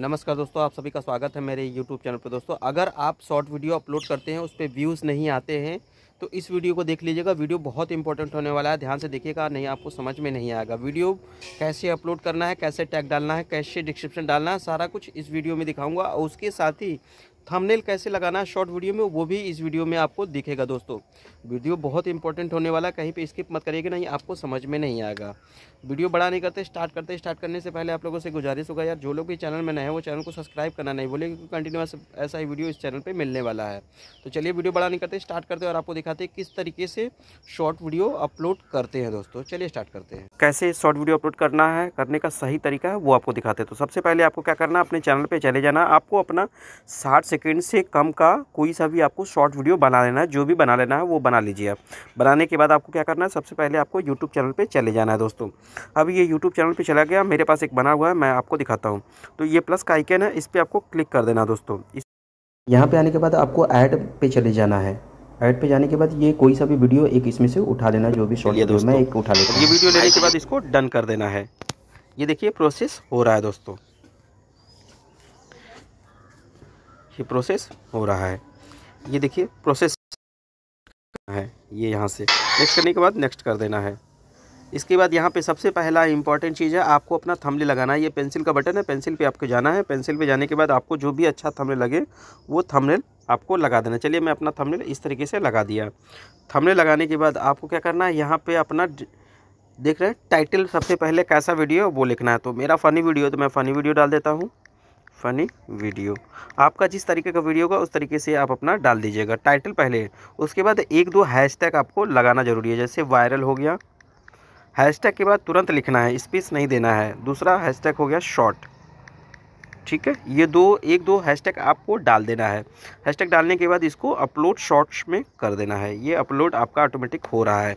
नमस्कार दोस्तों आप सभी का स्वागत है मेरे यूट्यूब चैनल पर दोस्तों अगर आप शॉर्ट वीडियो अपलोड करते हैं उस पर व्यूज़ नहीं आते हैं तो इस वीडियो को देख लीजिएगा वीडियो बहुत इंपॉर्टेंट होने वाला है ध्यान से देखिएगा नहीं आपको समझ में नहीं आएगा वीडियो कैसे अपलोड करना है कैसे टैग डालना है कैसे डिस्क्रिप्शन डालना है सारा कुछ इस वीडियो में दिखाऊंगा और उसके साथ ही थंबनेल कैसे लगाना है शॉर्ट वीडियो में वो भी इस वीडियो में आपको दिखेगा दोस्तों वीडियो बहुत इंपॉर्टेंट होने वाला कहीं पे स्किप मत करिएगा नहीं आपको समझ में नहीं आएगा वीडियो बड़ा नहीं करते स्टार्ट करते स्टार्ट करने से पहले आप लोगों से गुजारिश होगा यार जो लोग भी चैनल में नए हैं वो चैनल को सब्सक्राइब करना नहीं बोले क्योंकि कंटिन्यूस ऐसा ही वीडियो इस चैनल पर मिलने वाला है तो चलिए वीडियो बड़ा नहीं करते स्टार्ट करते और आपको दिखाते किस तरीके से शॉर्ट वीडियो अपलोड करते हैं दोस्तों चलिए स्टार्ट करते हैं कैसे शॉर्ट वीडियो अपलोड करना है करने का सही तरीका है वो आपको दिखाते हैं तो सबसे पहले आपको क्या करना अपने चैनल पर चले जाना आपको अपना साठ सेकेंड से कम का कोई सा भी आपको शॉर्ट वीडियो बना लेना है जो भी बना लेना है वो बना लीजिए आप बनाने के बाद आपको क्या करना है सबसे पहले आपको यूट्यूब चैनल पर चले जाना है दोस्तों अब ये यूट्यूब चैनल पर चला गया मेरे पास एक बना हुआ है मैं आपको दिखाता हूँ तो ये प्लस का आइकन है इस पर आपको क्लिक कर देना दोस्तों इस यहाँ पर आने के बाद आपको ऐड पर चले जाना है ऐड पे जाने के बाद ये कोई सा भी वीडियो एक इसमें से उठा लेना जो भी शॉर्ट दोस्तों मैं एक उठा लेता हूँ ये वीडियो लेने के बाद इसको डन कर देना है ये देखिए प्रोसेस हो रहा है दोस्तों ये प्रोसेस हो रहा है ये देखिए प्रोसेस है ये यहाँ से नेक्स्ट करने के बाद नेक्स्ट कर देना है इसके बाद यहाँ पे सबसे पहला इंपॉर्टेंट चीज़ है आपको अपना थमले लगाना है ये पेंसिल का बटन है पेंसिल पे आपको जाना है पेंसिल पे जाने के बाद आपको जो भी अच्छा थमले लगे वो थमले आपको लगा देना चलिए मैं अपना थमले इस तरीके से लगा दिया थमले लगाने के बाद आपको क्या करना है यहाँ पर अपना देख रहे हैं टाइटल सबसे पहले कैसा वीडियो वो लिखना है तो मेरा फ़नी वीडियो तो मैं फ़नी वीडियो डाल देता हूँ फ़नी वीडियो आपका जिस तरीके का वीडियो होगा उस तरीके से आप अपना डाल दीजिएगा टाइटल पहले उसके बाद एक दो हैशटैग आपको लगाना ज़रूरी है जैसे वायरल हो गया हैशटैग के बाद तुरंत लिखना है स्पेस नहीं देना है दूसरा हैशटैग हो गया शॉर्ट ठीक है ये दो एक दो हैशटैग आपको डाल देना है हैशटैग डालने के बाद इसको अपलोड शॉर्ट्स में कर देना है ये अपलोड आपका ऑटोमेटिक हो रहा है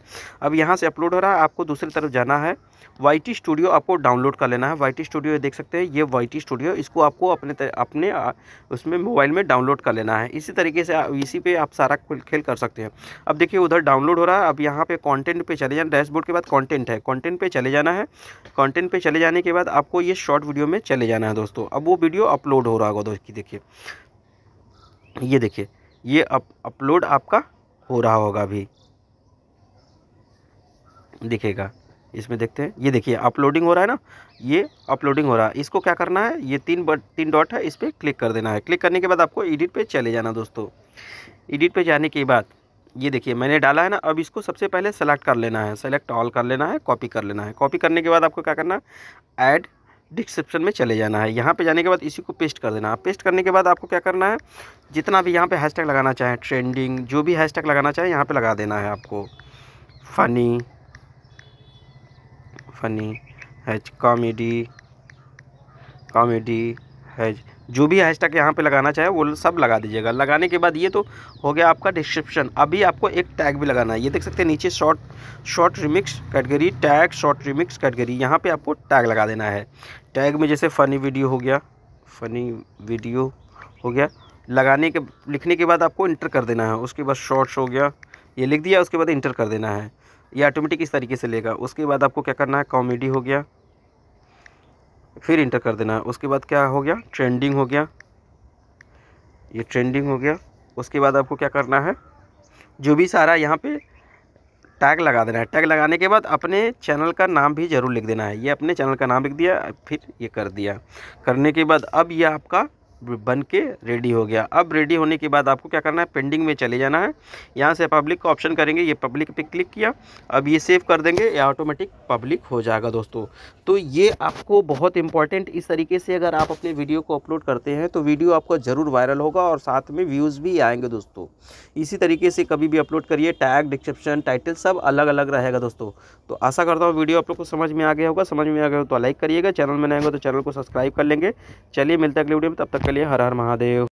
अब यहाँ से अपलोड हो रहा है आपको दूसरी तरफ जाना है वाई टी स्टूडियो आपको डाउनलोड कर लेना है वाई टी स्टूडियो देख सकते हैं ये वाई टी स्टूडियो इसको आपको अपने तर, अपने आ, उसमें मोबाइल में डाउनलोड कर लेना है इसी तरीके से इसी पे आप सारा खेल कर सकते हैं अब देखिए उधर डाउनलोड हो रहा है अब यहाँ पे कंटेंट पे चले जाना डैशबोर्ड के बाद कंटेंट है कॉन्टेंट पर चले जाना है कॉन्टेंट पर चले जाने के बाद आपको ये शॉर्ट वीडियो में चले जाना है दोस्तों अब वो वीडियो अपलोड हो रहा होगा दोस्त देखिए ये देखिए ये अप अपलोड आपका हो रहा होगा अभी दिखेगा इसमें देखते हैं ये देखिए अपलोडिंग हो रहा है ना ये अपलोडिंग हो रहा है इसको क्या करना है ये तीन बट तीन डॉट है इस पर क्लिक कर देना है क्लिक करने के बाद आपको एडिट पे चले जाना दोस्तों एडिट पे जाने के बाद ये देखिए मैंने डाला है ना अब इसको सबसे पहले सेलेक्ट कर लेना है सेलेक्ट ऑल कर लेना है कॉपी कर लेना है कॉपी करने के बाद आपको क्या करना है ऐड डिस्क्रिप्शन में चले जाना है यहाँ पे जाने के बाद इसी को पेस्ट कर देना है पेस्ट करने के बाद आपको क्या करना है जितना भी यहाँ पे हैशटैग लगाना चाहें ट्रेंडिंग जो भी हैशटैग लगाना चाहें यहाँ पे लगा देना है आपको funny funny hash comedy comedy hash जो भी हैशटैग यहाँ पे लगाना चाहे वो सब लगा दीजिएगा लगाने के बाद ये तो हो गया आपका डिस्क्रिप्शन अभी आपको एक टैग भी लगाना है ये देख सकते हैं नीचे short short remix category tag short remix category यहाँ पे आपको टैग लगा देना है टैग में जैसे फ़नी वीडियो हो गया फ़नी वीडियो हो गया लगाने के लिखने के बाद आपको इंटर कर देना है उसके बाद शॉर्ट्स हो गया ये लिख दिया उसके बाद इंटर कर देना है ये ऑटोमेटिक इस तरीके से लेगा उसके बाद आपको क्या करना है कॉमेडी हो गया फिर इंटर कर देना है उसके बाद क्या हो गया ट्रेंडिंग हो गया ये ट्रेंडिंग हो गया उसके बाद आपको क्या करना है जो भी सारा यहाँ पे टैग लगा देना है टैग लगाने के बाद अपने चैनल का नाम भी ज़रूर लिख देना है ये अपने चैनल का नाम लिख दिया फिर ये कर दिया करने के बाद अब ये आपका बन के रेडी हो गया अब रेडी होने के बाद आपको क्या करना है पेंडिंग में चले जाना है यहाँ से पब्लिक का ऑप्शन करेंगे ये पब्लिक पे क्लिक किया अब ये सेव कर देंगे ये ऑटोमेटिक पब्लिक हो जाएगा दोस्तों तो ये आपको बहुत इंपॉर्टेंट इस तरीके से अगर आप अपने वीडियो को अपलोड करते हैं तो वीडियो आपका ज़रूर वायरल होगा और साथ में व्यूज़ भी आएंगे दोस्तों इसी तरीके से कभी भी अपलोड करिए टैग डिस्क्रिप्शन टाइटल सब अलग अलग रहेगा दोस्तों तो आशा करता हूँ वीडियो आप लोग को समझ में आ गया होगा समझ में आ गया हो तो लाइक करिएगा चैनल में आएंगे तो चैनल को सब्सक्राइब कर लेंगे चलिए मिलते अगले वीडियो में तब तक के लिए हर हर महादेव